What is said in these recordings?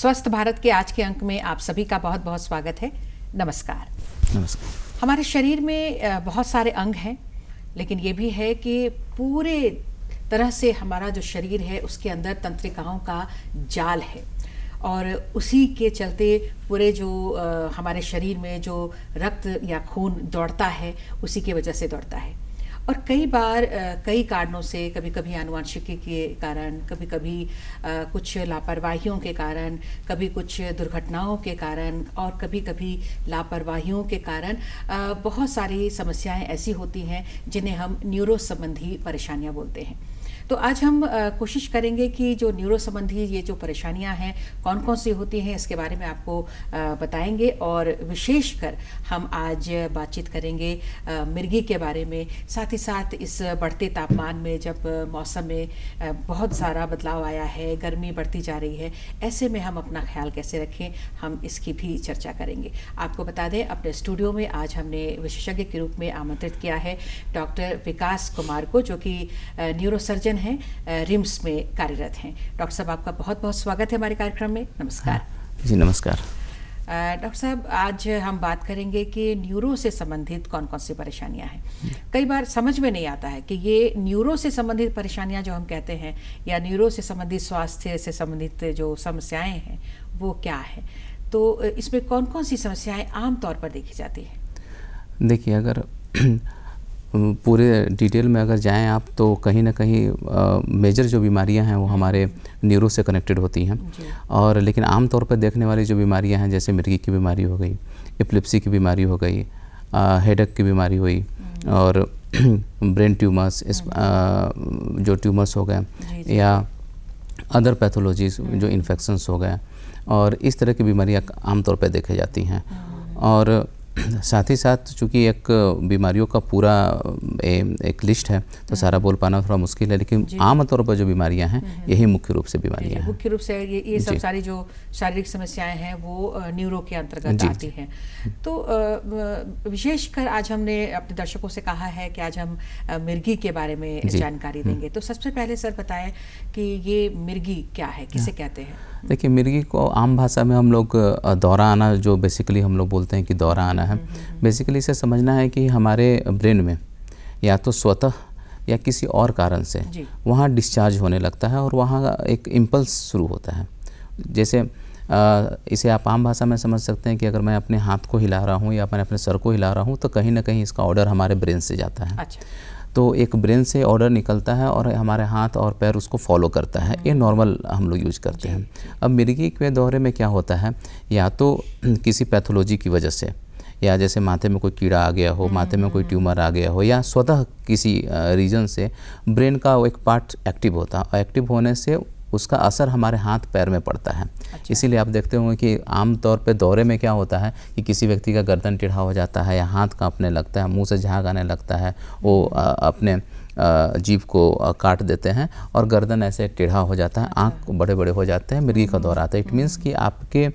स्वस्थ भारत के आज के अंक में आप सभी का बहुत बहुत स्वागत है नमस्कार नमस्कार हमारे शरीर में बहुत सारे अंग हैं लेकिन ये भी है कि पूरे तरह से हमारा जो शरीर है उसके अंदर तंत्रिकाओं का जाल है और उसी के चलते पूरे जो हमारे शरीर में जो रक्त या खून दौड़ता है उसी के वजह से दौड़ता है और कई बार कई कारणों से कभी कभी आनुवंशिकी के कारण कभी कभी कुछ लापरवाहियों के कारण कभी कुछ दुर्घटनाओं के कारण और कभी कभी लापरवाहियों के कारण बहुत सारी समस्याएं ऐसी होती हैं जिन्हें हम न्यूरो संबंधी परेशानियां बोलते हैं तो आज हम कोशिश करेंगे कि जो न्यूरो संबंधी ये जो परेशानियां हैं कौन कौन सी होती हैं इसके बारे में आपको बताएंगे और विशेषकर हम आज बातचीत करेंगे मिर्गी के बारे में साथ ही साथ इस बढ़ते तापमान में जब मौसम में बहुत सारा बदलाव आया है गर्मी बढ़ती जा रही है ऐसे में हम अपना ख्याल कैसे रखें हम इसकी भी चर्चा करेंगे आपको बता दें अपने स्टूडियो में आज हमने विशेषज्ञ के रूप में आमंत्रित किया है डॉक्टर विकास कुमार को जो कि न्यूरोसर्जन हैं रिम्स में कार्यरत हैं डॉक्टर साहब आपका बहुत बहुत स्वागत है हमारे कार्यक्रम में नमस्कार हाँ, जी नमस्कार डॉक्टर साहब आज हम बात करेंगे कि न्यूरो से संबंधित कौन कौन सी परेशानियां हैं कई बार समझ में नहीं आता है कि ये न्यूरो से संबंधित परेशानियां जो हम कहते हैं या न्यूरो से संबंधित स्वास्थ्य से संबंधित जो समस्याएं हैं वो क्या है तो इसमें कौन कौन सी समस्याएं आमतौर पर देखी जाती हैं देखिए अगर पूरे डिटेल में अगर जाएं आप तो कहीं ना कहीं मेजर जो बीमारियां हैं वो हमारे न्यूरो से कनेक्टेड होती हैं और लेकिन आम तौर पर देखने वाली जो बीमारियां हैं जैसे मिर्गी की बीमारी हो गई एप्लिप्सी की बीमारी हो गई हेडक की बीमारी हुई हम्म। और ब्रेन ट्यूमर्स इस आ, हम्म। जो ट्यूमर्स हो गए या अदर पैथोलॉजीज हम्म। जो इन्फेक्शंस हो गए और इस तरह की बीमारियाँ आमतौर पर देखी जाती हैं हाँ। और साथ ही साथ चूँकि एक बीमारियों का पूरा ए, एक लिस्ट है तो सारा बोल पाना थोड़ा मुश्किल है लेकिन आम तौर पर जो बीमारियां हैं हम्म, हम्म। यही मुख्य रूप से बीमारियां हैं मुख्य रूप से ये ये सब सारी जो शारीरिक समस्याएं हैं वो न्यूरो के अंतर्गत आती हैं तो विशेषकर आज हमने अपने दर्शकों से कहा है कि आज हम मिर्गी के बारे में जानकारी हम्म। देंगे तो सबसे पहले सर बताएं कि ये मिर्गी क्या है किसे हाँ। कहते हैं देखिए मिर्गी को आम भाषा में हम लोग दौरा आना जो बेसिकली हम लोग बोलते हैं कि दौरा आना है बेसिकली इसे समझना है कि हमारे ब्रेन में या तो स्वतः या किसी और कारण से वहाँ डिस्चार्ज होने लगता है और वहाँ एक इम्पल्स शुरू होता है जैसे आ, इसे आप आम भाषा में समझ सकते हैं कि अगर मैं अपने हाथ को हिला रहा हूँ या मैं अपने सर को हिला रहा हूँ तो कहीं ना कहीं इसका ऑर्डर हमारे ब्रेन से जाता है अच्छा। तो एक ब्रेन से ऑर्डर निकलता है और हमारे हाथ और पैर उसको फॉलो करता है ये नॉर्मल हम लोग यूज करते हैं अब मिर्गी के दौरे में क्या होता है या तो किसी पैथोलॉजी की वजह से या जैसे माथे में कोई कीड़ा आ गया हो माथे में कोई ट्यूमर आ गया हो या स्वतः किसी रीजन से ब्रेन का वो एक पार्ट एक्टिव होता है और एक्टिव होने से उसका असर हमारे हाथ पैर में पड़ता है अच्छा। इसीलिए आप देखते होंगे कि आमतौर पे दौरे में क्या होता है कि किसी व्यक्ति का गर्दन टेढ़ा हो जाता है या हाथ कांपने लगता है मुंह से झाग आने लगता है वो अपने जीभ को काट देते हैं और गर्दन ऐसे टिढ़ा हो जाता है आँख अच्छा। बड़े बड़े हो जाते हैं मिर्गी का हम्म। दौरा आता है इट हम्म। मीन्स कि आपके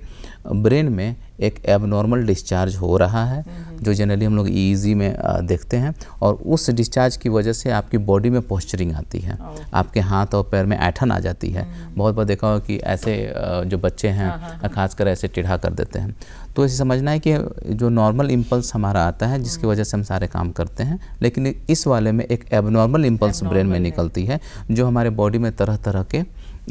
ब्रेन में एक एबनॉर्मल डिस्चार्ज हो रहा है हम्म। जो जनरली हम लोग ईजी में देखते हैं और उस डिस्चार्ज की वजह से आपकी बॉडी में पोस्चरिंग आती है आपके हाथ और पैर में ऐठन आ जाती है हम्म। बहुत बार देखा हो कि ऐसे जो बच्चे हैं हाँ, हाँ, हाँ। खासकर ऐसे टिढ़ा कर देते हैं तो ऐसे समझना है कि जो नॉर्मल इम्पल्स हमारा आता है जिसकी हम्म। वजह से हम सारे काम करते हैं लेकिन इस वाले में एक एबनॉर्मल इम्पल्स ब्रेन में निकलती है जो हमारे बॉडी में तरह तरह के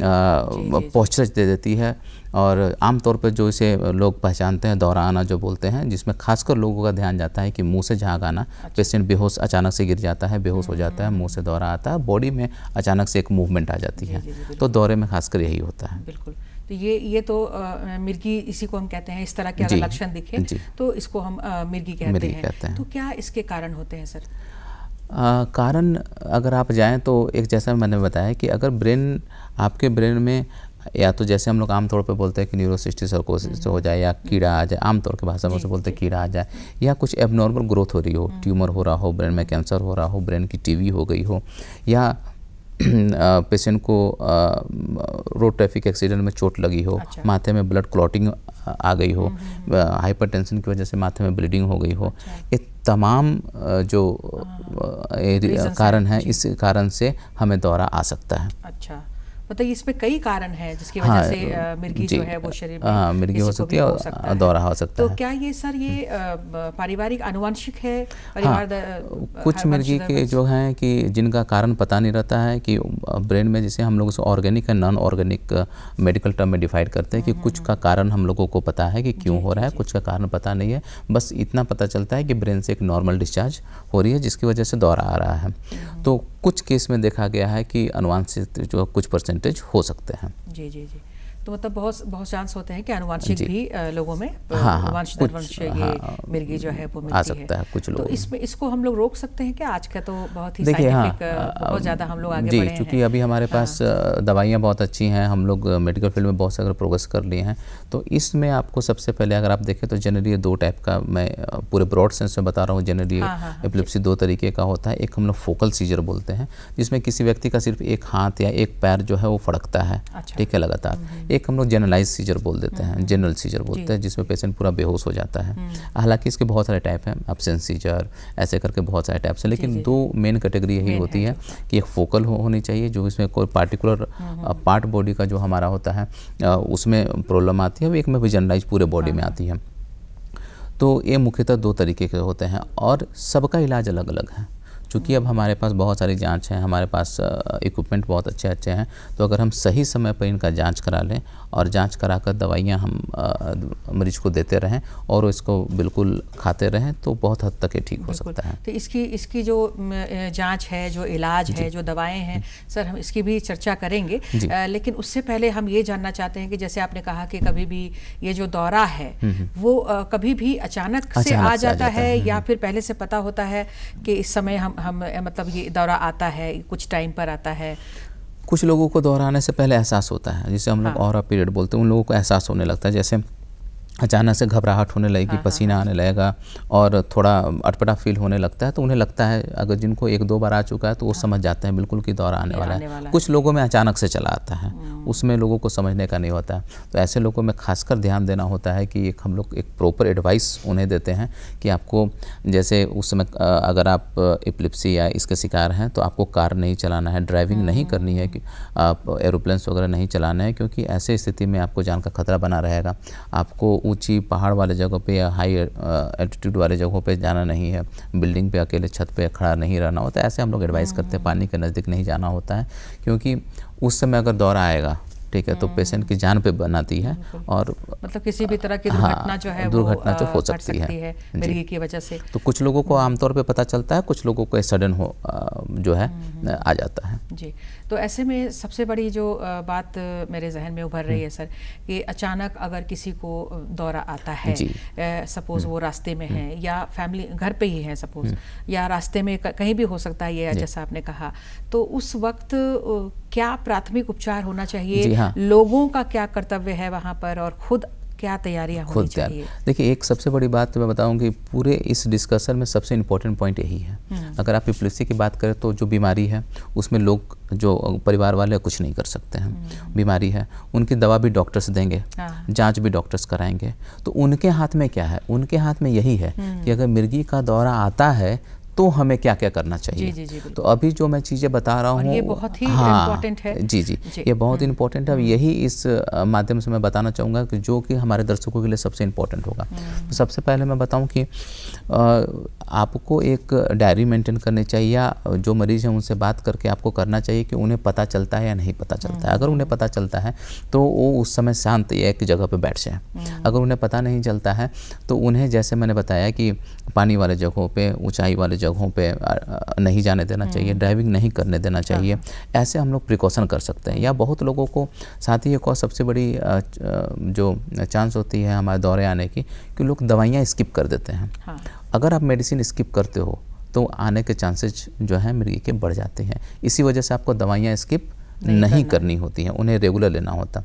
पोस्चर दे देती है और आमतौर पर जो इसे लोग पहचानते हैं दौरा आना जो बोलते हैं जिसमें खासकर लोगों का ध्यान जाता है कि मुंह से झाग आना अच्छा। पेशेंट बेहोश अचानक से गिर जाता है बेहोश हो जाता है हम्म। मुंह से दौरा आता है बॉडी में अचानक से एक मूवमेंट आ जाती है तो दौरे में खासकर यही होता है बिल्कुल तो ये ये तो आ, मिर्गी इसी को हम कहते हैं इस तरह के लक्षण दिखे तो इसको हम मिर्गी कहते हैं तो क्या इसके कारण होते हैं सर आ, कारण अगर आप जाएं तो एक जैसा मैंने बताया कि अगर ब्रेन आपके ब्रेन में या तो जैसे हम लोग आमतौर पे बोलते हैं कि न्यूरोसिस्टिस हम्म। सरकोसिस हो जाए या कीड़ा आ जाए आमतौर के भाषा में उसे बोलते हैं कीड़ा आ जाए या कुछ एबनॉर्मल ग्रोथ हो रही हो ट्यूमर हम्म। हो रहा हो ब्रेन में कैंसर हो रहा हो ब्रेन की टीवी हो गई हो या पेशेंट को रोड ट्रैफिक एक्सीडेंट में चोट लगी हो अच्छा। माथे में ब्लड क्लॉटिंग आ गई हो हाइपरटेंशन हम्म। की वजह से माथे में ब्लीडिंग हो गई हो अच्छा। ये तमाम जो हाँ। कारण है इस कारण से हमें दौरा आ सकता है अच्छा मतलब इसमें कई कारण है जिसकी हाँ, वजह हाँ, से मिर्गी जो है वो शरीर में हाँ, मिर्गी हो सकती है और दौरा हो सकता तो है तो क्या ये सर ये पारिवारिक आनुवंशिक है हाँ। परिवार हाँ, कुछ मिर्गी के जो हैं कि जिनका कारण पता नहीं रहता है कि ब्रेन में जैसे हम लोग उसको ऑर्गेनिक या नॉन ऑर्गेनिक मेडिकल टर्म में डिफाइड करते हैं कि हम्म, कुछ हम्म, का हम्म। कारण हम लोगों को पता है कि क्यों हो रहा है कुछ का कारण पता नहीं है बस इतना पता चलता है कि ब्रेन से एक नॉर्मल डिस्चार्ज हो रही है जिसकी वजह से दौरा आ रहा है तो कुछ केस में देखा गया है कि अनुवांशिक जो कुछ परसेंटेज हो सकते हैं जी जी जी तो मतलब बहुत बहुत चांस होते हैं कि अनुवांशिक भी लोगों में हाँ, हाँ, कुछ, हाँ, मिर्गी जो है वो मिलती आ सकता है, है कुछ लोग तो इसमें इसको हम लोग रोक सकते हैं क्या आज का तो बहुत ही देखिए हाँ, बहुत ज़्यादा हम लोग आगे जी चूँकि अभी हमारे हाँ। पास दवाइयाँ बहुत अच्छी हैं हम लोग मेडिकल फील्ड में बहुत सारे प्रोग्रेस कर लिए हैं तो इसमें आपको सबसे पहले अगर आप देखें तो जनरली दो टाइप का मैं पूरे ब्रॉड सेंस में बता रहा हूँ हाँ, जनरली एपिलिप्सी दो तरीके का होता है एक हम लोग फोकल सीजर बोलते हैं जिसमें किसी व्यक्ति का सिर्फ एक हाथ या एक पैर जो है वो फड़कता है अच्छा। ठीक है लगातार हम्म, हम्म। एक हम लोग जनरलाइज सीजर बोल देते हैं जनरल हम्म। सीजर बोलते हैं जिसमें पेशेंट पूरा बेहोश हो जाता है हम्म। हालांकि इसके बहुत सारे टाइप हैं अपसेंस सीजर ऐसे करके बहुत सारे टाइप्स हैं लेकिन दो मेन कैटेगरी यही होती है कि एक फोकल हो, होनी चाहिए जो इसमें कोई पार्टिकुलर पार्ट बॉडी का जो हमारा होता है उसमें प्रॉब्लम आती है एक में भी जनरलाइज पूरे बॉडी में हाँ। आती है तो ये मुख्यतः दो तरीके के होते हैं और सबका इलाज अलग अलग है चूँकि अब हमारे पास बहुत सारी जाँच हैं हमारे पास इक्विपमेंट बहुत अच्छे अच्छे हैं तो अगर हम सही समय पर इनका जाँच करा लें और जांच कराकर दवाइयाँ हम मरीज को देते रहें और इसको बिल्कुल खाते रहें तो बहुत हद तक ये ठीक हो सकता है तो इसकी इसकी जो जाँच है जो इलाज है जो दवाएँ हैं सर हम इसकी भी चर्चा करेंगे आ, लेकिन उससे पहले हम ये जानना चाहते हैं कि जैसे आपने कहा कि कभी भी ये जो दौरा है हम्म, हम्म। वो आ, कभी भी अचानक से अचानक आ जाता है हम्म, या फिर पहले से पता होता है कि इस समय हम हम मतलब ये दौरा आता है कुछ टाइम पर आता है कुछ लोगों को दोहराने से पहले एहसास होता है जिसे हम लोग हाँ। और पीरियड बोलते हैं उन लोगों को एहसास होने लगता है जैसे अचानक से घबराहट होने लगेगी हाँ, हाँ, पसीना हाँ। आने लगेगा और थोड़ा अटपटा फील होने लगता है तो उन्हें लगता है अगर जिनको एक दो बार आ चुका है तो वो समझ जाते हैं बिल्कुल कि दौरा आने वाला है कुछ लोगों में अचानक से चला आता है उसमें लोगों को समझने का नहीं होता तो ऐसे लोगों में खासकर ध्यान देना होता है कि एक हम लोग एक प्रॉपर एडवाइस उन्हें देते हैं कि आपको जैसे उस समय अगर आप एप्लिप्सी या इसके शिकार हैं तो आपको कार नहीं चलाना है ड्राइविंग नहीं करनी है कि आप एरोप्लेन्स वगैरह नहीं चलाना है क्योंकि ऐसे स्थिति में आपको जान का खतरा बना रहेगा आपको ऊंची पहाड़ वाले जगह पे या हाई एटीट्यूड वाले जगहों पे जाना नहीं है बिल्डिंग पे अकेले छत पे खड़ा नहीं रहना होता है ऐसे हम लोग एडवाइस हाँ। करते हैं पानी के नज़दीक नहीं जाना होता है क्योंकि उस समय अगर दौरा आएगा ठीक है तो पेशेंट हाँ। की जान पे बनाती है और मतलब किसी भी तरह की हाँ, दुर्घटना हाँ, जो है दुर्घटना जो तो हो सकती है, की वजह से तो कुछ लोगों को आमतौर पे पता चलता है कुछ लोगों को सडन हो जो है हम्म, हम्म। आ जाता है जी तो ऐसे में सबसे बड़ी जो बात मेरे जहन में उभर रही है हम्म। सर कि अचानक अगर किसी को दौरा आता है सपोज हम्म। वो रास्ते में है हम्म। या फैमिली घर पे ही है सपोज या रास्ते में कहीं भी हो सकता है ये जैसा आपने कहा तो उस वक्त क्या प्राथमिक उपचार होना चाहिए हाँ। लोगों का क्या कर्तव्य है वहाँ पर और खुद क्या तैयारियाँ खुद तैयार देखिए एक सबसे बड़ी बात तो मैं बताऊं कि पूरे इस डिस्कशन में सबसे इम्पोर्टेंट पॉइंट यही है हम्म। अगर आप इप्लिसी की बात करें तो जो बीमारी है उसमें लोग जो परिवार वाले कुछ नहीं कर सकते हैं हम्म। बीमारी है उनकी दवा भी डॉक्टर्स देंगे हाँ। जांच भी डॉक्टर्स कराएंगे तो उनके हाथ में क्या है उनके हाथ में यही है हम्म। कि अगर मिर्गी का दौरा आता है तो हमें क्या क्या करना चाहिए जी, जी, जी, तो अभी जो मैं चीज़ें बता रहा हूँ हाँ, है जी जी, ये बहुत इम्पोर्टेंट हम्म। है हम्म। यही इस माध्यम से मैं बताना चाहूँगा कि जो कि हमारे दर्शकों के लिए सबसे इम्पोर्टेंट होगा हम्म। तो सबसे पहले मैं बताऊँ कि आपको एक डायरी मेंटेन करनी चाहिए जो मरीज़ हैं उनसे बात करके आपको करना चाहिए कि उन्हें पता चलता है या नहीं पता चलता है अगर उन्हें पता चलता है तो वो उस समय शांत एक जगह पर बैठ जाए अगर उन्हें पता नहीं चलता है तो उन्हें जैसे मैंने बताया कि पानी वाले जगहों पर ऊंचाई वाले जगहों पे नहीं जाने देना चाहिए ड्राइविंग हम्म। नहीं करने देना हाँ। चाहिए ऐसे हम लोग प्रिकॉशन कर सकते हैं या बहुत लोगों को साथ ही एक और सबसे बड़ी जो चांस होती है हमारे दौरे आने की कि लोग दवाइयाँ स्किप कर देते हैं हाँ। अगर आप मेडिसिन स्किप करते हो तो आने के चांसेज जो हैं मिर्गी के बढ़ जाते हैं इसी वजह से आपको दवाइयाँ स्किप नहीं, नहीं करनी होती हैं उन्हें रेगुलर लेना होता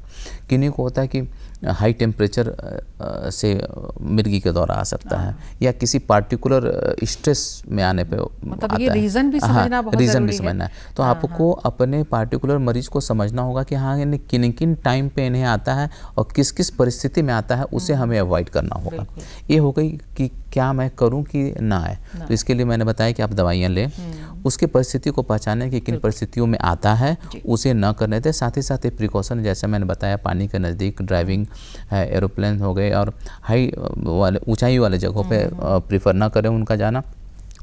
किन्हीं को होता है कि हाई टेम्परेचर uh, uh, से uh, मिर्गी के दौरा आ सकता है हाँ। या किसी पार्टिकुलर स्ट्रेस में आने पे मतलब आता ये रीज़न भी हाँ, समझना हाँ, बहुत रीज़न भी समझना है, है। तो हाँ, आपको हाँ। अपने पार्टिकुलर मरीज को समझना होगा कि हाँ इन्हें किन किन टाइम पे इन्हें आता है और किस किस परिस्थिति में आता है हाँ। उसे हमें अवॉइड करना होगा ये हो गई कि क्या मैं करूँ कि ना आए तो इसके लिए मैंने बताया कि आप दवाइयाँ लें हम्म। उसकी परिस्थिति को पहचाने कि किन परिस्थितियों में आता है उसे न करने दें साथ ही साथ ये प्रिकॉशन जैसे मैंने बताया पानी के नज़दीक ड्राइविंग एरोप्लेन हो गए और हाई वाले ऊंचाई वाले जगहों पे प्रीफर हम्म। ना करें उनका जाना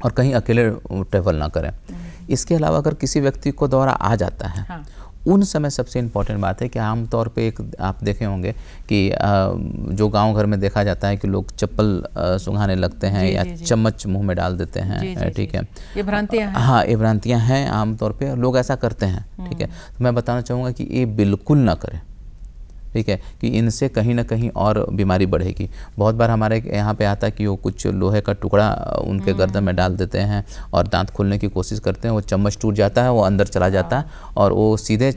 और कहीं अकेले ट्रेवल ना करें हम्म। इसके अलावा अगर किसी व्यक्ति को दौरा आ जाता है हाँ। उन समय सबसे इम्पॉर्टेंट बात है कि आमतौर पे एक आप देखे होंगे कि जो गांव घर में देखा जाता है कि लोग चप्पल सुंघाने लगते हैं जी, या जी, चम्मच मुंह में डाल देते हैं ठीक है ये भ्रांतियाँ हाँ ये भ्रांतियाँ हैं आमतौर पे लोग ऐसा करते हैं ठीक है हम्म। तो मैं बताना चाहूँगा कि ये बिल्कुल ना करें ठीक है कि इनसे कहीं ना कहीं और बीमारी बढ़ेगी बहुत बार हमारे यहाँ पे आता है कि वो कुछ लोहे का टुकड़ा उनके गर्दन हम्म। में डाल देते हैं और दांत खोलने की कोशिश करते हैं वो चम्मच टूट जाता है वो अंदर चला जाता है हाँ। और वो सीधे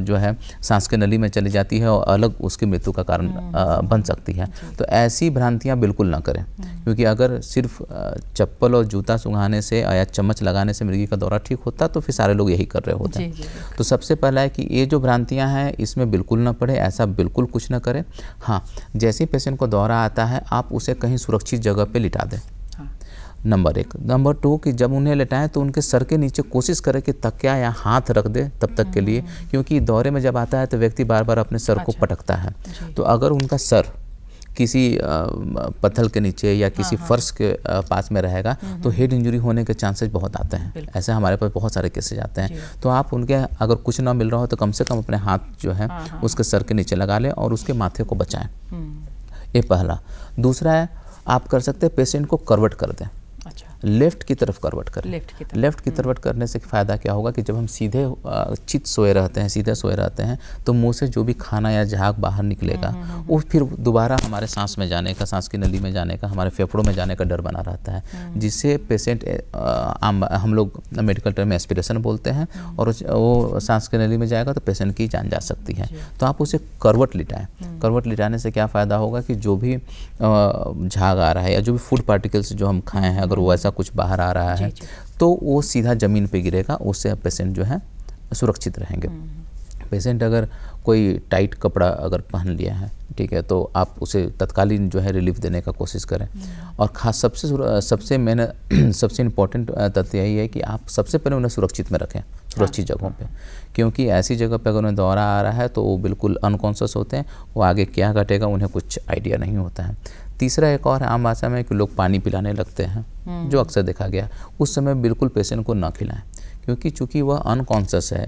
जो है सांस के नली में चली जाती है और अलग उसकी मृत्यु का कारण हम्म। बन सकती है तो ऐसी भ्रांतियाँ बिल्कुल ना करें हम्म। क्योंकि अगर सिर्फ चप्पल और जूता सुंघाने से या चम्मच लगाने से मिर्गी का दौरा ठीक होता तो फिर सारे लोग यही कर रहे होते हैं तो सबसे पहला है कि ये जो भ्रांतियाँ हैं इसमें बिल्कुल ना पड़े ऐसा बिल्कुल कुछ ना करें हाँ जैसे पेशेंट को दौरा आता है आप उसे कहीं सुरक्षित जगह पर लिटा दें हाँ। नंबर एक नंबर टू कि जब उन्हें लेटाएं तो उनके सर के नीचे कोशिश करें कि तकिया या हाथ रख दे तब तक के लिए हम्म। क्योंकि दौरे में जब आता है तो व्यक्ति बार बार अपने सर अच्छा। को पटकता है तो अगर उनका सर किसी पत्थर के नीचे या हाँ, किसी हाँ, फर्श के पास में रहेगा हम्म, तो हम्म। हेड इंजरी होने के चांसेस बहुत आते हैं ऐसे हमारे पास बहुत सारे केसेज आते हैं तो आप उनके अगर कुछ ना मिल रहा हो तो कम से कम अपने हाथ जो है हाँ, हाँ। उसके सर के नीचे लगा लें और उसके माथे को बचाएं हम्म। ये पहला दूसरा है आप कर सकते हैं पेशेंट को करवट कर दें लेफ्ट की तरफ करवट करें लेफ्ट की तरफ लेफ्ट की करवट हम्म। करने से फ़ायदा क्या होगा कि जब हम सीधे चित सोए रहते हैं सीधे सोए रहते हैं तो मुंह से जो भी खाना या झाग बाहर निकलेगा हम्म, हम्म, वो फिर दोबारा हमारे सांस में जाने का सांस की नली में जाने का हमारे फेफड़ों में जाने का डर बना रहता है जिससे पेशेंट हम लोग मेडिकल टर्म में एस्पिरेशन बोलते हैं और वो सांस की नली में जाएगा तो पेशेंट की जान जा सकती है तो आप उसे करवट लिटाएं करवट लिटाने से क्या फ़ायदा होगा कि जो भी झाग आ रहा है या जो भी फूड पार्टिकल्स जो हम खाएँ हैं अगर वो ऐसा उसका कुछ बाहर आ रहा है तो वो सीधा ज़मीन पे गिरेगा उससे पेशेंट जो है सुरक्षित रहेंगे हम्म। पेशेंट अगर कोई टाइट कपड़ा अगर पहन लिया है ठीक है तो आप उसे तत्कालीन जो है रिलीफ देने का कोशिश करें हम्म। और खास सबसे सबसे मैंने सबसे इम्पोर्टेंट तथ्य यही है कि आप सबसे पहले उन्हें सुरक्षित में रखें सुरक्षित हाँ। जगहों पे क्योंकि ऐसी जगह पे अगर उन्हें दौरा आ रहा है तो वो बिल्कुल अनकॉन्शस होते हैं वो आगे क्या घटेगा उन्हें कुछ आइडिया नहीं होता है तीसरा एक और आम भाषा में कि लोग पानी पिलाने लगते हैं जो हम्म। अक्सर देखा गया उस समय बिल्कुल पेशेंट को ना खिलाएं क्योंकि चूंकि वह अनकॉन्शस है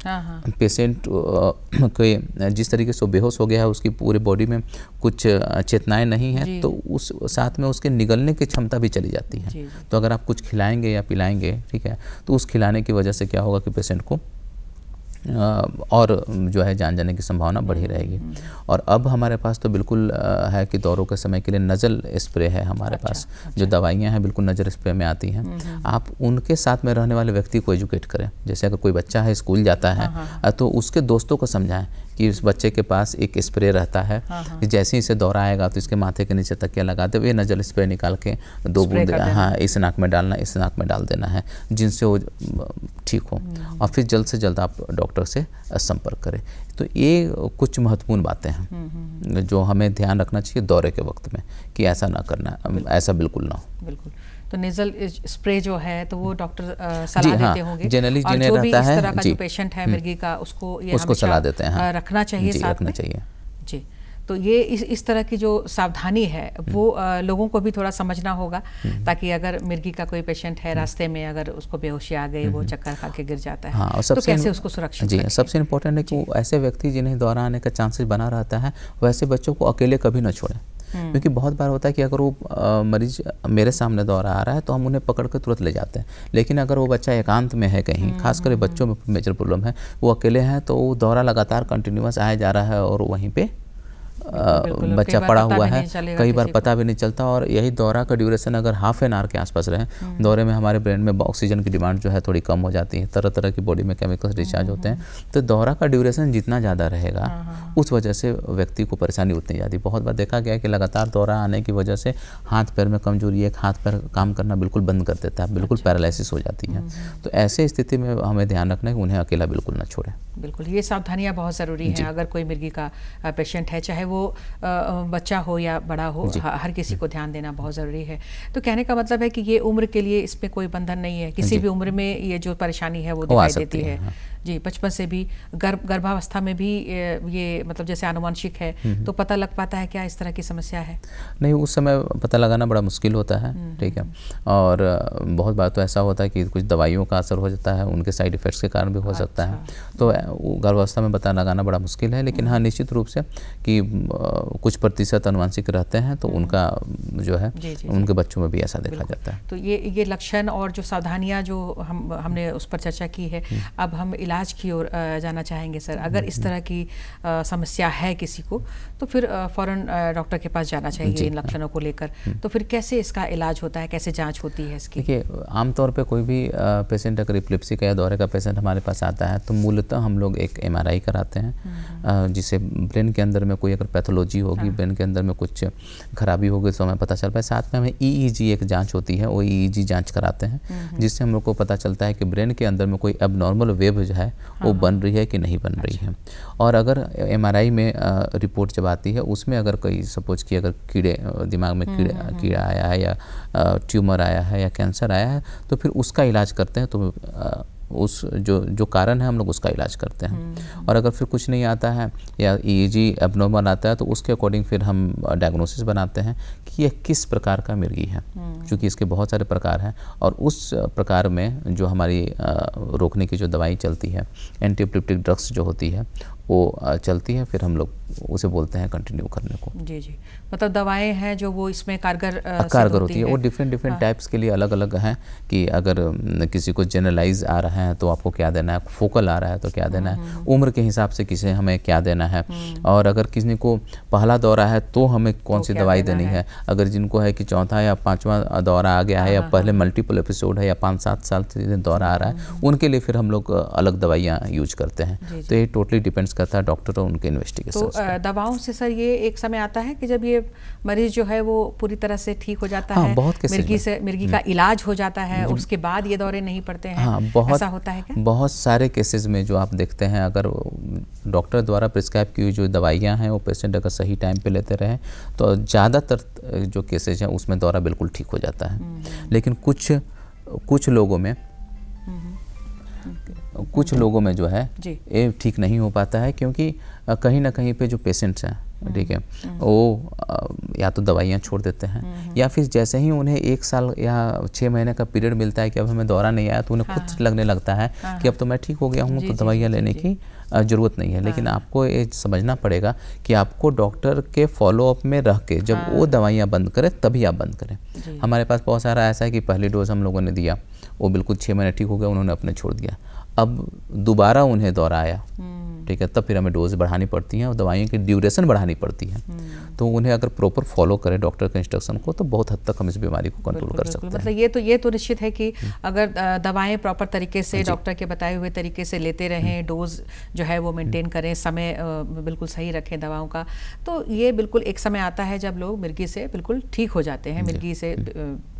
पेशेंट हाँ, हाँ। के जिस तरीके से बेहोश हो गया है उसकी पूरे बॉडी में कुछ चेतनाएं नहीं हैं तो उस साथ में उसके निगलने की क्षमता भी चली जाती है तो अगर आप कुछ खिलाएंगे या पिलाएंगे ठीक है तो उस खिलाने की वजह से क्या होगा कि पेशेंट को और जो है जान जाने की संभावना बढ़ी हम्म, रहेगी हम्म। और अब हमारे पास तो बिल्कुल है कि दौरों के समय के लिए नज़ल स्प्रे है हमारे अच्छा, पास अच्छा। जो दवाइयाँ हैं बिल्कुल नज़र स्प्रे में आती हैं हम्म, आप उनके साथ में रहने वाले व्यक्ति को एजुकेट करें जैसे अगर कोई बच्चा है स्कूल जाता है हाँ, हाँ, हाँ। तो उसके दोस्तों को समझाएं कि उस बच्चे के पास एक स्प्रे रहता है हाँ।, हाँ। जैसे ही इसे दौरा आएगा तो इसके माथे के नीचे तकिया लगा हुए नजल स्प्रे निकाल के दो बूंद हाँ इस नाक में डालना इस नाक में डाल देना है जिनसे वो ठीक हो हम्म। और फिर जल्द से जल्द आप डॉक्टर से संपर्क करें तो ये कुछ महत्वपूर्ण बातें हैं हम्म, हम्म, जो हमें ध्यान रखना चाहिए दौरे के वक्त में कि ऐसा ना करना ऐसा बिल्कुल ना हो बिल्कुल तो नेजल स्प्रे जो है तो वो डॉक्टर सलाह हाँ, देते हाँ, होंगे जनरली जिन्हें जो रहता है तरह का जो पेशेंट है हम्म। मिर्गी का उसको ये उसको सलाह देते हैं हाँ। रखना चाहिए साथ में चाहिए जी तो ये इस इस तरह की जो सावधानी है हम्म। वो लोगों को भी थोड़ा समझना होगा हम्म। ताकि अगर मिर्गी का कोई पेशेंट है रास्ते में अगर उसको बेहोशी आ गई वो चक्कर खा के गिर जाता है हाँ, और तो कैसे उसको सुरक्षित जी सबसे इम्पोर्टेंट है कि वो ऐसे व्यक्ति जिन्हें दौरा आने का चांसेस बना रहता है वैसे बच्चों को अकेले कभी ना छोड़ें हम्म। क्योंकि बहुत बार होता है कि अगर वो मरीज मेरे सामने दौरा आ रहा है तो हम उन्हें पकड़ कर तुरंत ले जाते हैं लेकिन अगर वो बच्चा एकांत में है कहीं हम्म, खासकर हम्म, बच्चों में मेजर प्रॉब्लम है वो अकेले हैं तो वो दौरा लगातार कंटिन्यूस आया जा रहा है और वहीं पर बच्चा पड़ा हुआ है कई बार पता भी नहीं चलता और यही दौरा का ड्यूरेशन अगर हाफ एन आवर के आसपास रहे हम्म। दौरे में हमारे ब्रेन में ऑक्सीजन की डिमांड जो है थोड़ी कम हो जाती है तरह तरह की बॉडी में केमिकल्स हम्म, डिस्चार्ज होते हम्म, हैं तो दौरा का ड्यूरेशन जितना ज़्यादा रहेगा हाँ, हाँ, हाँ। उस वजह से व्यक्ति को परेशानी उतनी ज़्यादा बहुत बार देखा गया है कि लगातार दौरा आने की वजह से हाथ पैर में कमजोरी एक हाथ पैर काम करना बिल्कुल बंद कर देता है बिल्कुल पैरालिसिस अच्छा। हो जाती है तो ऐसे स्थिति में हमें ध्यान रखना है कि उन्हें अकेला बिल्कुल ना छोड़ें बिल्कुल ये सावधानियाँ बहुत ज़रूरी हैं अगर कोई मिर्गी का पेशेंट है चाहे वो बच्चा हो या बड़ा हो हर किसी को ध्यान देना बहुत ज़रूरी है तो कहने का मतलब है कि ये उम्र के लिए इसमें कोई बंधन नहीं है किसी भी उम्र में ये जो परेशानी है वो दिखाई देती है हाँ। जी बचपन से भी गर्भ गर्भावस्था में भी ये मतलब जैसे आनुवंशिक है हम्म, हम्म। तो पता लग पाता है क्या इस तरह की समस्या है नहीं उस समय पता लगाना बड़ा मुश्किल होता है हम्म, ठीक है और बहुत बार तो ऐसा होता है कि कुछ दवाइयों का असर हो जाता है उनके साइड इफ़ेक्ट्स के कारण भी हो अच्छा। सकता है अच्छा। तो गर्भावस्था में पता लगाना बड़ा मुश्किल है लेकिन हाँ निश्चित रूप से कि कुछ प्रतिशत अनुवंशिक रहते हैं तो उनका जो है उनके बच्चों में भी ऐसा देखा जाता है तो ये ये लक्षण और जो सावधानियाँ जो हम हमने उस पर चर्चा की है अब हम इलाज की ओर जाना चाहेंगे सर अगर हम्म, इस हम्म। तरह की समस्या है किसी को तो फिर फ़ौरन डॉक्टर के पास जाना चाहिए इन लक्षणों को लेकर हम्म। तो फिर कैसे इसका इलाज होता है कैसे जाँच होती है इसकी देखिए आमतौर पर कोई भी पेशेंट अगर इपलिप्सी का या दौरे का पेशेंट हमारे पास आता है तो मूलतः हम लोग एक एम कराते हैं जिसे ब्रेन के अंदर में कोई अगर पैथोलॉजी होगी हाँ। ब्रेन के अंदर में कुछ खराबी होगी तो हमें पता चल पाए साथ में हमें ई e e एक जाँच होती है वो ई e जांच कराते हैं जिससे हम लोग को पता चलता है कि ब्रेन के अंदर में कोई अब नॉर्मल वेव जो है है वो हाँ। बन रही है कि नहीं बन रही अच्छा। है और अगर एमआरआई में रिपोर्ट जब आती है उसमें अगर कोई सपोज कि अगर कीड़े दिमाग में हम्म, कीड़े हम्म, कीड़ा हम्म। आया है या ट्यूमर आया है या कैंसर आया है तो फिर उसका इलाज करते हैं तो उस जो जो कारण है हम लोग उसका इलाज करते हैं और अगर फिर कुछ नहीं आता है या ई जी एबनॉर्मल आता है तो उसके अकॉर्डिंग फिर हम डायग्नोसिस बनाते हैं कि यह किस प्रकार का मिर्गी है क्योंकि इसके बहुत सारे प्रकार हैं और उस प्रकार में जो हमारी रोकने की जो दवाई चलती है एंटीप्लिप्टिक ड्रग्स जो होती है वो चलती है फिर हम लोग उसे बोलते हैं कंटिन्यू करने को जी जी मतलब दवाएं हैं जो वो इसमें कारगर कारगर होती है, है। वो डिफरेंट डिफरेंट टाइप्स के लिए अलग अलग हैं कि अगर किसी को जनरलाइज आ रहा है तो आपको क्या देना है फोकल आ रहा है तो क्या देना है हम्म, हम्म। उम्र के हिसाब से किसे हमें क्या देना है हम्म। और अगर किसी को पहला दौरा है तो हमें तो कौन सी दवाई देनी है अगर जिनको है कि चौथा या पाँचवा दौरा आ गया है हाँ, या हाँ, पहले मल्टीपल हाँ। एपिसोड है या पाँच सात साल से दौरा आ रहा है उनके लिए फिर हम लोग अलग दवाइयाँ यूज करते हैं तो ये टोटली डिपेंड्स इन्वेस्टिगेशंस करता है और तो उनके इन्वेस्टिगेशन तो दवाओं से सर ये एक समय आता है कि जब ये मरीज जो है वो पूरी तरह से ठीक हो जाता हाँ, है बहुत मिर्गी से मिर्गी हम्म। का इलाज हो जाता है हम्म। उसके बाद ये दौरे नहीं पड़ते हैं हाँ, बहुत ऐसा होता है क्या? बहुत सारे केसेज में जो आप देखते हैं अगर डॉक्टर द्वारा प्रिस्क्राइब की हुई जो दवाइयाँ हैं वो पेशेंट अगर सही टाइम पर लेते रहें तो ज़्यादातर जो केसेज हैं उसमें दौरा बिल्कुल ठीक हो जाता है हम्म। लेकिन कुछ कुछ लोगों में कुछ लोगों में जो है ये ठीक नहीं हो पाता है क्योंकि कहीं ना कहीं पे जो पेशेंट्स हैं हम्म, ठीक है हम्म। वो या तो दवाइयाँ छोड़ देते हैं हम्म, या फिर जैसे ही उन्हें एक साल या छः महीने का पीरियड मिलता है कि अब हमें दौरा नहीं आया तो उन्हें खुद हाँ। लगने लगता है हाँ, कि अब हाँ। तो मैं ठीक हो गया हूँ तो दवाइयाँ लेने की ज़रूरत नहीं है लेकिन आपको ये समझना पड़ेगा कि आपको डॉक्टर के फॉलोअप में रह के जब वो दवाइयाँ बंद करें तभी आप बंद करें हमारे पास बहुत सारा ऐसा है कि पहली डोज हम लोगों ने दिया वो बिल्कुल छः महीने ठीक हो गया उन्होंने अपने छोड़ दिया अब दोबारा उन्हें दोहराया हम्म। ठीक है तब फिर हमें डोज बढ़ानी पड़ती हैं और दवाइयों की ड्यूरेशन बढ़ानी पड़ती है हम्म। तो उन्हें अगर प्रॉपर फॉलो करें डॉक्टर के इंस्ट्रक्शन को तो बहुत हद तक हम इस बीमारी को कंट्रोल कर सकते हैं मतलब ये तो ये तो निश्चित है कि हम्म। अगर दवाएं प्रॉपर तरीके से हाँ डॉक्टर के बताए हुए तरीके से लेते रहें डोज जो है वो मेंटेन करें समय बिल्कुल सही रखें दवाओं का तो ये बिल्कुल एक समय आता है जब लोग मिर्गी से बिल्कुल ठीक हो जाते हैं मिर्गी से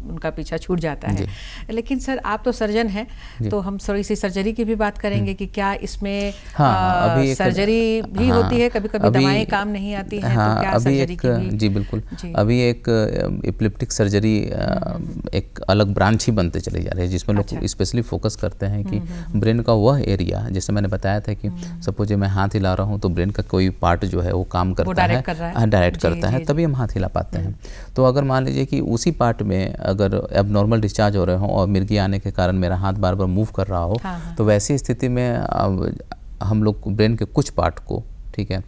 उनका पीछा छूट जाता है लेकिन सर आप तो सर्जन हैं तो हम थोड़ी सी सर्जरी की भी बात करेंगे हम्म। कि क्या इसमें हाँ, आ, हाँ, अभी सर्जरी भी हाँ, होती है कभी कभी दवाएं काम नहीं आती हैं तो हाँ, तो क्या अभी सर्जरी एक, की जी बिल्कुल जी। अभी एक इप्लिप्टिक हम्म। सर्जरी एक अलग ब्रांच ही बनते चले जा रहे हैं जिसमें लोग स्पेशली अच्छा। फोकस करते हैं कि ब्रेन हम्म, का वह एरिया जैसे मैंने बताया था कि सपोज मैं हाथ हिला रहा हूँ तो ब्रेन का कोई पार्ट जो है वो काम हाँ, करता है डायरेक्ट करता है तभी हम हाथ हिला पाते हैं तो अगर मान लीजिए कि उसी पार्ट में अगर अब नॉर्मल डिस्चार्ज हो रहे हों और मिर्गी आने के कारण मेरा हाथ बार बार मूव कर रहा हो हाँ, हाँ। तो वैसी स्थिति में हम लोग ब्रेन के कुछ पार्ट को ठीक है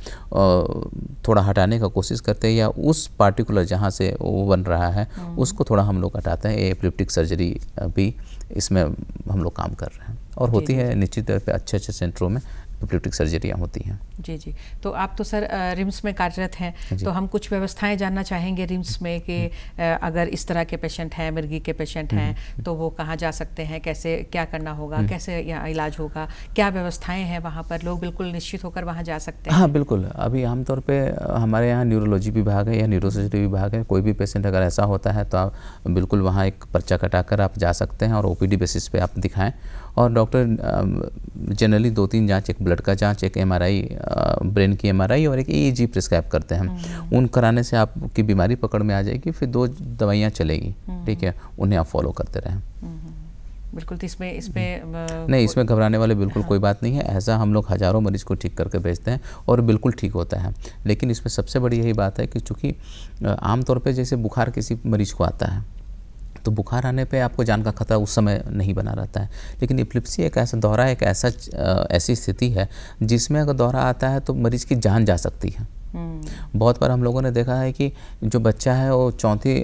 थोड़ा हटाने का कोशिश करते हैं या उस पार्टिकुलर जहाँ से वो बन रहा है हाँ। उसको थोड़ा हम लोग हटाते हैं एप्लिप्टिक सर्जरी भी इसमें हम लोग काम कर रहे हैं और होती है निश्चित तौर पर अच्छे अच्छे सेंटरों में प्लेटिक सर्जरियाँ होती हैं जी जी तो आप तो सर रिम्स में कार्यरत हैं तो हम कुछ व्यवस्थाएं जानना चाहेंगे रिम्स में कि अगर इस तरह के पेशेंट हैं मिर्गी के पेशेंट हैं हम्म। तो वो कहाँ जा सकते हैं कैसे क्या करना होगा हम्म। कैसे इलाज होगा क्या व्यवस्थाएं हैं वहाँ पर लोग बिल्कुल निश्चित होकर वहाँ जा सकते हैं हाँ बिल्कुल अभी आमतौर पर हमारे यहाँ न्यूरोलॉजी विभाग है या न्यूरोसर्जरी विभाग है कोई भी पेशेंट अगर ऐसा होता है तो आप बिल्कुल वहाँ एक पर्चा कटा आप जा सकते हैं और ओ बेसिस पे आप दिखाएँ और डॉक्टर जनरली दो तीन जांच एक ब्लड का जांच एक एमआरआई ब्रेन की एमआरआई और एक जी प्रिस्क्राइब e करते हैं हम्म। उन कराने से आपकी बीमारी पकड़ में आ जाएगी फिर दो दवाइयाँ चलेगी हम्म। ठीक है उन्हें आप फॉलो करते रहें हम्म। बिल्कुल तो इसमें इसमें नहीं इसमें घबराने वाले बिल्कुल हाँ। कोई बात नहीं है ऐसा हम लोग हज़ारों मरीज को ठीक करके भेजते हैं और बिल्कुल ठीक होता है लेकिन इसमें सबसे बड़ी यही बात है कि चूँकि आमतौर पर जैसे बुखार किसी मरीज को आता है तो बुखार आने पे आपको जान का खतरा उस समय नहीं बना रहता है लेकिन इप्लिप्सी एक ऐसा दौरा एक ऐसा ऐसी स्थिति है जिसमें अगर दौरा आता है तो मरीज़ की जान जा सकती है हम्म। बहुत बार हम लोगों ने देखा है कि जो बच्चा है वो चौथी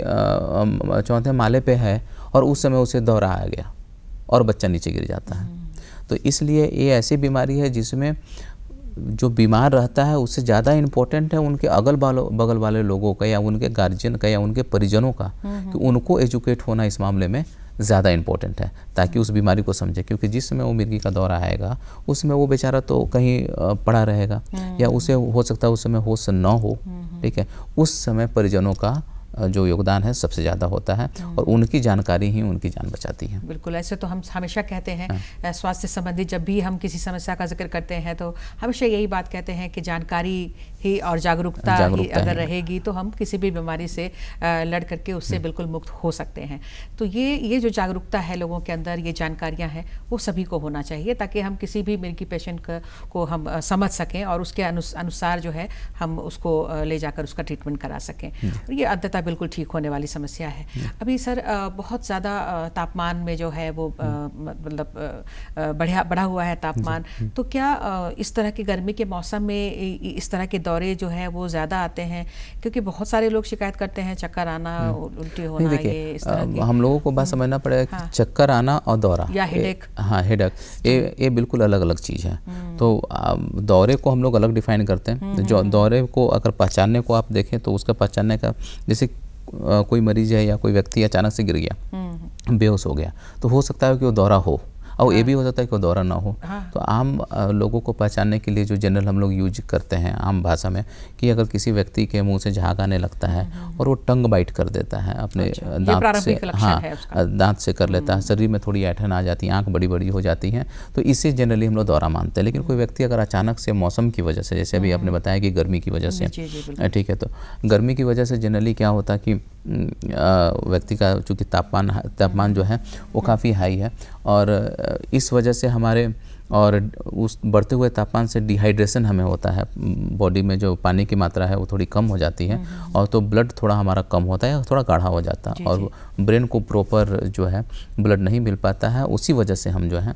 चौथे माले पे है और उस समय उसे दौरा आ गया और बच्चा नीचे गिर जाता है हम्म। तो इसलिए ये ऐसी बीमारी है जिसमें जो बीमार रहता है उससे ज़्यादा इम्पोर्टेंट है उनके अगल बालो बगल वाले लोगों का या उनके गार्जियन का या उनके परिजनों का हम्म, हम्म। कि उनको एजुकेट होना इस मामले में ज़्यादा इम्पोर्टेंट है ताकि उस बीमारी को समझे क्योंकि जिस समय वो मिर्गी का दौरा आएगा उसमें वो बेचारा तो कहीं पड़ा रहेगा हम्म, या उसे हो सकता है उस समय होश न हो ठीक है उस समय परिजनों का जो योगदान है सबसे ज़्यादा होता है हम्म। और उनकी जानकारी ही उनकी जान बचाती है बिल्कुल ऐसे तो हम हमेशा कहते हैं हाँ। स्वास्थ्य संबंधी जब भी हम किसी समस्या का जिक्र करते हैं तो हमेशा यही बात कहते हैं कि जानकारी ही और जागरूकता, ही अगर रहेगी तो हम किसी भी बीमारी से लड़ करके उससे हम्म। बिल्कुल मुक्त हो सकते हैं तो ये ये जो जागरूकता है लोगों के अंदर ये जानकारियाँ हैं वो सभी को होना चाहिए ताकि हम किसी भी मिर्गी पेशेंट को हम समझ सकें और उसके अनुसार जो है हम उसको ले जाकर उसका ट्रीटमेंट करा सकें और ये अंततः समस्या बिल्कुल ठीक होने वाली समस्या है अभी सर बहुत ज़्यादा तापमान में जो है वो मतलब बढ़िया बढ़ा हुआ है तापमान तो क्या इस तरह की गर्मी के मौसम में इस तरह के दौरे जो है वो ज़्यादा आते हैं क्योंकि बहुत सारे लोग शिकायत करते हैं चक्कर आना हम्म। उल्टी होना ये इस तरह हम लोगों को बात हम्म। समझना पड़ेगा हाँ। चक्कर आना और दौरा या हेडेक हाँ हेडेक ये हम्म। ये बिल्कुल अलग अलग चीज़ है तो दौरे को हम लोग अलग डिफाइन करते हैं जो दौरे को अगर पहचानने को आप देखें तो उसका पहचानने का जैसे कोई मरीज है या कोई व्यक्ति अचानक से गिर गया हम्म। बेहोश हो गया तो हो सकता है कि वो दौरा हो और ये हाँ। भी हो सकता है कि दौरा ना हो हाँ। तो आम लोगों को पहचानने के लिए जो जनरल हम लोग यूज करते हैं आम भाषा में कि अगर किसी व्यक्ति के मुंह से झाग आने लगता है हम्म। और वो टंग बाइट कर देता है अपने अच्छा, दांत से हाँ दांत से कर लेता है हम्म। शरीर में थोड़ी ऐठन आ जाती है आँख बड़ी बड़ी हो जाती है तो इसे जनरली हम लोग दौरा मानते हैं लेकिन कोई हम्म। व्यक्ति अगर अचानक से मौसम की वजह से जैसे अभी आपने बताया कि गर्मी की वजह से ठीक है तो गर्मी की वजह से जनरली क्या होता है कि व्यक्ति का चूँकि तापमान तापमान जो है वो काफ़ी हाई है और इस वजह से हमारे और उस बढ़ते हुए तापमान से डिहाइड्रेशन हमें होता है बॉडी में जो पानी की मात्रा है वो थोड़ी कम हो जाती है हम्म, हम्म। और तो ब्लड थोड़ा हमारा कम होता है थोड़ा गाढ़ा हो जाता है और ब्रेन को प्रॉपर जो है ब्लड नहीं मिल पाता है उसी वजह से हम जो है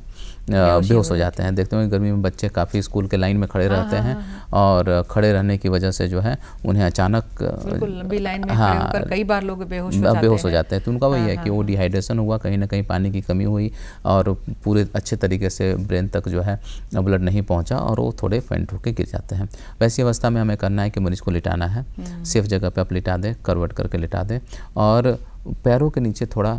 बेहोश हो जाते हैं देखते हैं गर्मी में बच्चे काफ़ी स्कूल के लाइन में खड़े हाँ, रहते हाँ, हैं हाँ। और खड़े रहने की वजह से जो है उन्हें अचानक हाँ कई बार लोग बेहोश बेहोश हो जाते हैं तो उनका वही है कि वो डिहाइड्रेशन हुआ कहीं ना कहीं पानी की कमी हुई और पूरे अच्छे तरीके से ब्रेन तक जो है ब्लड नहीं पहुँचा और वो थोड़े फेंट होकर गिर जाते हैं वैसी अवस्था में हमें करना है कि मरीज को लिटाना है हम्म। सेफ जगह पर आप लिटा दें करवट करके लिटा दें और पैरों के नीचे थोड़ा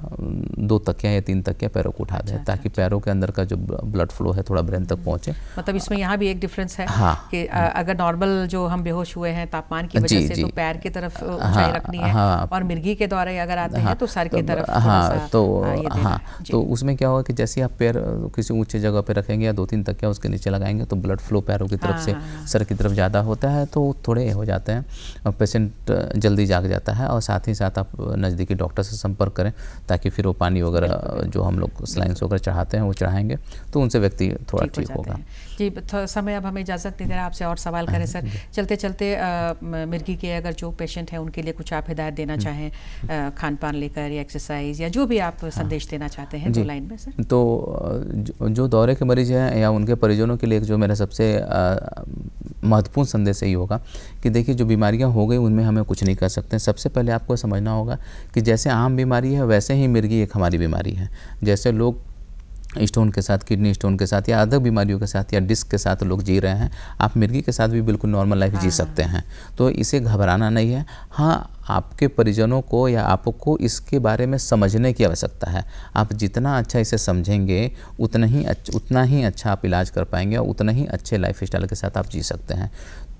दो तकिया या तीन तकिया पैरों को उठा दें अच्छा, ताकि अच्छा। पैरों के अंदर का जो ब्लड फ्लो है थोड़ा ब्रेन तक हम्म। पहुंचे मतलब इसमें यहाँ भी एक डिफरेंस है हाँ, कि हम्म। अगर नॉर्मल जो हम बेहोश हुए हैं तापमान की वजह से तो पैर की तरफ हाँ, रखनी है हाँ, और मिर्गी के द्वारा अगर आते हाँ, हैं तो सर की तो तरफ हाँ तो हाँ तो उसमें क्या होगा कि जैसे आप पैर किसी ऊंचे जगह पर रखेंगे या दो तीन तकिया उसके नीचे लगाएंगे तो ब्लड फ्लो पैरों की तरफ हाँ, से हाँ, सर की तरफ ज़्यादा होता है तो थोड़े हो जाते हैं पेशेंट जल्दी जाग जाता है और साथ ही साथ आप नज़दीकी डॉक्टर डॉक्टर से संपर्क करें ताकि फिर वो पानी वगैरह जो हम लोग स्लाइंस वगैरह चढ़ाते हैं वो चढ़ाएंगे तो उनसे व्यक्ति थोड़ा ठीक होगा जी समय अब हमें इजाज़त नहीं दे रहा आपसे और सवाल करें सर चलते चलते मिर्गी के अगर जो पेशेंट हैं उनके लिए कुछ आप हिदायत देना हम्म। चाहें खान पान लेकर या एक्सरसाइज या जो भी आप हाँ। संदेश देना चाहते हैं लाइन तो में सर तो जो दौरे के मरीज हैं या उनके परिजनों के लिए जो मेरा सबसे महत्वपूर्ण संदेश यही होगा कि देखिए जो बीमारियां हो गई उनमें हमें कुछ नहीं कर सकते सबसे पहले आपको समझना होगा कि जैसे आम बीमारी है वैसे ही मिर्गी एक हमारी बीमारी है जैसे लोग स्टोन के साथ किडनी स्टोन के साथ या अदर बीमारियों के साथ या डिस्क के साथ लोग जी रहे हैं आप मिर्गी के साथ भी बिल्कुल नॉर्मल लाइफ जी हाँ। सकते हैं तो इसे घबराना नहीं है हाँ आपके परिजनों को या आपको इसके बारे में समझने की आवश्यकता है आप जितना अच्छा इसे समझेंगे उतना ही अच्छा उतना ही अच्छा आप इलाज कर पाएंगे और उतना ही अच्छे लाइफ स्टाइल के साथ आप जी सकते हैं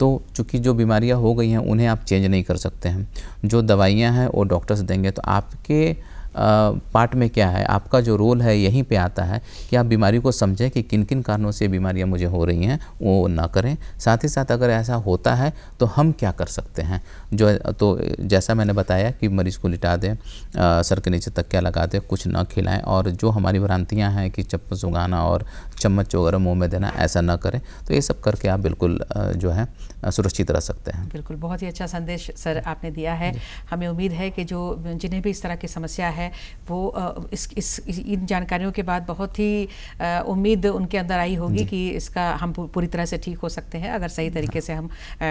तो चूँकि जो बीमारियाँ हो गई हैं उन्हें आप चेंज नहीं कर सकते हैं जो दवाइयाँ हैं वो डॉक्टर्स देंगे तो आपके पार्ट में क्या है आपका जो रोल है यहीं पे आता है कि आप बीमारी को समझें कि किन किन कारणों से बीमारियां मुझे हो रही हैं वो ना करें साथ ही साथ अगर ऐसा होता है तो हम क्या कर सकते हैं जो तो जैसा मैंने बताया कि मरीज़ को लिटा दें सर के नीचे तक क्या लगा दें कुछ ना खिलाएं और जो हमारी भ्रांतियाँ हैं कि चम्मच उगाना और चम्मच वगैरह मुँह में देना ऐसा ना करें तो ये सब करके आप बिल्कुल जो है सुरक्षित रह सकते हैं बिल्कुल बहुत ही अच्छा संदेश सर आपने दिया है हमें उम्मीद है कि जो जिन्हें भी इस तरह की समस्या है वो इस, इस इन जानकारियों के बाद बहुत ही उम्मीद उनके अंदर आई होगी कि इसका हम पूरी तरह से ठीक हो सकते हैं अगर सही तरीके से हम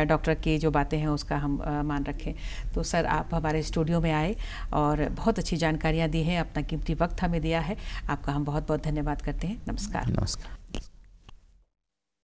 डॉक्टर की जो बातें हैं उसका हम मान रखें तो सर आप हमारे स्टूडियो में आए और बहुत अच्छी जानकारियाँ दी हैं अपना कीमती वक्त हमें दिया है आपका हम बहुत बहुत धन्यवाद करते हैं नमस्कार नमस्कार